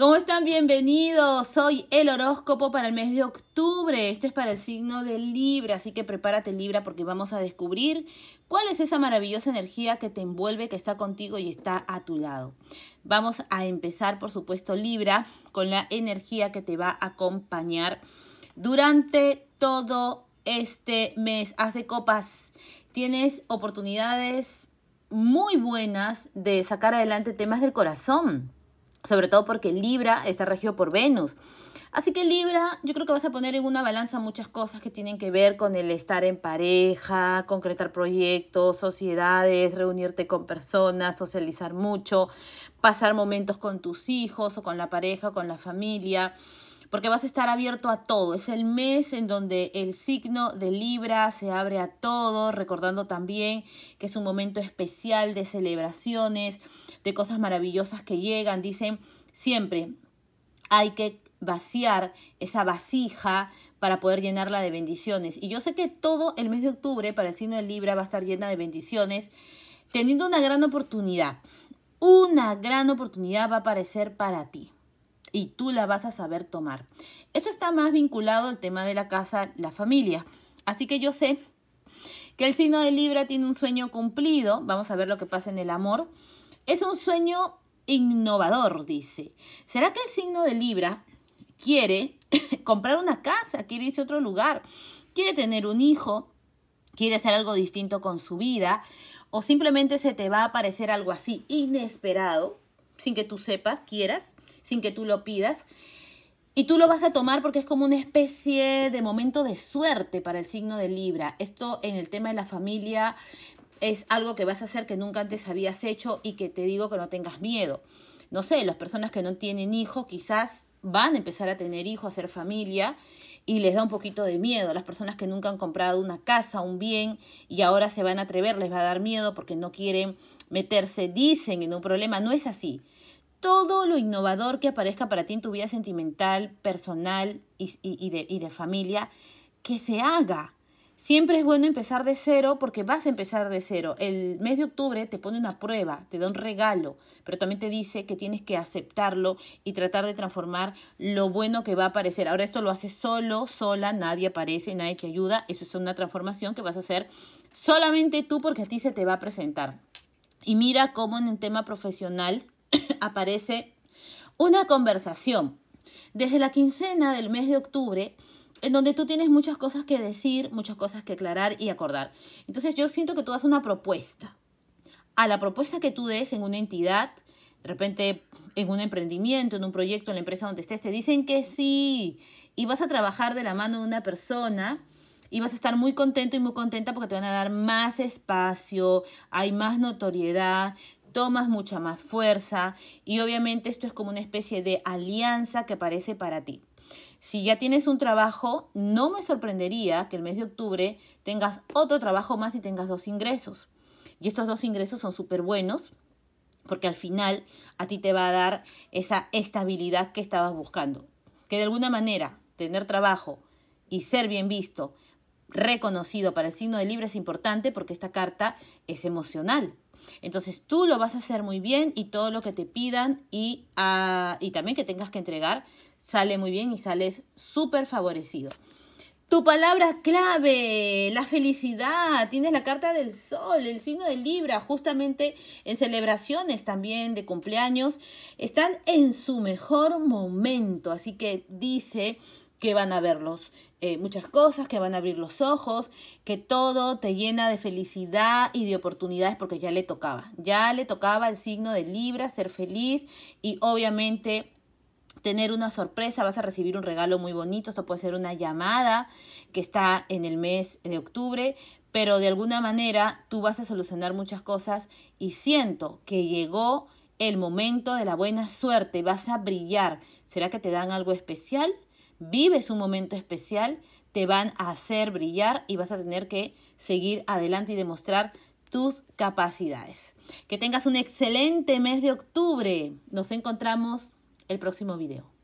¿Cómo están? Bienvenidos. Soy el horóscopo para el mes de octubre. Esto es para el signo de Libra, así que prepárate Libra porque vamos a descubrir cuál es esa maravillosa energía que te envuelve, que está contigo y está a tu lado. Vamos a empezar, por supuesto, Libra, con la energía que te va a acompañar durante todo este mes. Hace copas. Tienes oportunidades muy buenas de sacar adelante temas del corazón sobre todo porque Libra está regido por Venus. Así que Libra, yo creo que vas a poner en una balanza muchas cosas que tienen que ver con el estar en pareja, concretar proyectos, sociedades, reunirte con personas, socializar mucho, pasar momentos con tus hijos o con la pareja, o con la familia porque vas a estar abierto a todo. Es el mes en donde el signo de Libra se abre a todo, recordando también que es un momento especial de celebraciones, de cosas maravillosas que llegan. Dicen siempre, hay que vaciar esa vasija para poder llenarla de bendiciones. Y yo sé que todo el mes de octubre para el signo de Libra va a estar llena de bendiciones, teniendo una gran oportunidad. Una gran oportunidad va a aparecer para ti y tú la vas a saber tomar. Esto está más vinculado al tema de la casa, la familia. Así que yo sé que el signo de Libra tiene un sueño cumplido. Vamos a ver lo que pasa en el amor. Es un sueño innovador, dice. ¿Será que el signo de Libra quiere comprar una casa, quiere irse a otro lugar, quiere tener un hijo, quiere hacer algo distinto con su vida? ¿O simplemente se te va a aparecer algo así inesperado, sin que tú sepas, quieras? sin que tú lo pidas. Y tú lo vas a tomar porque es como una especie de momento de suerte para el signo de Libra. Esto en el tema de la familia es algo que vas a hacer que nunca antes habías hecho y que te digo que no tengas miedo. No sé, las personas que no tienen hijos quizás van a empezar a tener hijo, a hacer familia y les da un poquito de miedo. Las personas que nunca han comprado una casa, un bien y ahora se van a atrever, les va a dar miedo porque no quieren meterse, dicen en un problema. No es así todo lo innovador que aparezca para ti en tu vida sentimental, personal y, de, de, familia, que se haga. Siempre es bueno empezar de cero porque vas a empezar de cero. El mes de octubre te pone una prueba, te da un regalo, pero también te dice que tienes que aceptarlo y tratar de transformar lo bueno que va a aparecer. Ahora esto lo haces solo, sola, nadie aparece, nadie te ayuda. Eso es una transformación que vas a hacer solamente tú porque a ti se te va a presentar. Y mira cómo en el tema profesional aparece una conversación desde la quincena del mes de octubre en donde tú tienes muchas cosas que decir, muchas cosas que aclarar y acordar. Entonces yo siento que tú haces una propuesta. A la propuesta que tú des en una entidad, de repente en un emprendimiento, en un proyecto, en la empresa donde estés, te dicen que sí y vas a trabajar de la mano de una persona y vas a estar muy contento y muy contenta porque te van a dar más espacio, hay más notoriedad, tomas mucha más fuerza y obviamente esto es como una especie de alianza que aparece para ti. Si ya tienes un trabajo, no me sorprendería que el mes de octubre tengas otro trabajo más y tengas dos ingresos. Y estos dos ingresos son súper buenos porque al final a ti te va a dar esa estabilidad que estabas buscando. Que de alguna manera tener trabajo y ser bien visto, reconocido para el signo de Libra es importante porque esta carta es emocional, entonces tú lo vas a hacer muy bien y todo lo que te pidan y, ah, y también que tengas que entregar sale muy bien y sales súper favorecido. Tu palabra clave, la felicidad. Tienes la carta del sol, el signo de Libra, justamente en celebraciones también de cumpleaños. Están en su mejor momento. Así que dice que van a verlos eh, muchas cosas, que van a abrir los ojos, que todo te llena de felicidad y de oportunidades porque ya le tocaba, ya le tocaba el signo de Libra, ser feliz y obviamente tener una sorpresa, vas a recibir un regalo muy bonito, esto puede ser una llamada que está en el mes de octubre, pero de alguna manera tú vas a solucionar muchas cosas y siento que llegó el momento de la buena suerte, vas a brillar. ¿Será que te dan algo especial? vives un momento especial, te van a hacer brillar y vas a tener que seguir adelante y demostrar tus capacidades. Que tengas un excelente mes de octubre. Nos encontramos el próximo video.